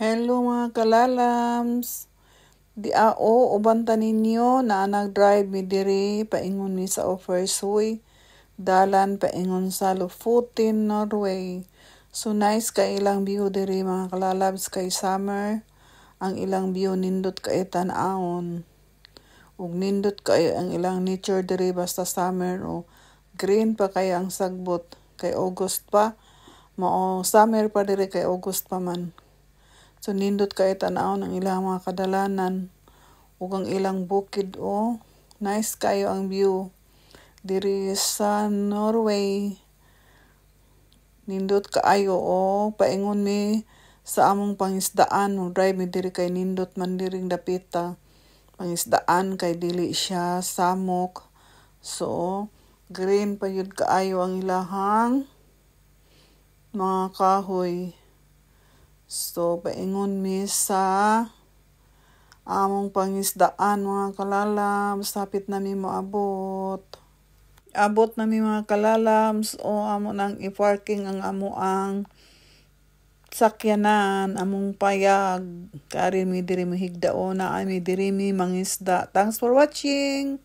Hello mga kalalams! Di ao uban ta ninyo na nag-drive mi diri paingon mi sa Offersoy dalan paingon sa Lofoten, Norway. So nice ka ilang view diri mga kalalabs kay summer. Ang ilang view nindot kay tan-aon. Ug nindot kay ang ilang nature diri basta summer o green pa kay ang sagbot kay August pa. Mao summer pa diri kay August pa man. So nindot kay tanaw ng ilang mga kadalanan ug ang ilang bukid o oh. nice kayo ang view diri sa Norway. Nindot kaayo o oh. paingon mi sa among pangisdaan mo drive mi diri kay nindot man diring dapita. Pangisdaan kay dili siya samok. So green pa yun kaayo ang ilahang mga kahoy. So, paingon mi sa among pangisdaan mga kalalams, hapit na mi maabot. Abot na mi mga kalalams o amo nang i-parking ang amo ang sakyanan among payag. Karin mi diri mo higdaon na ami diri mi mangisda. Thanks for watching!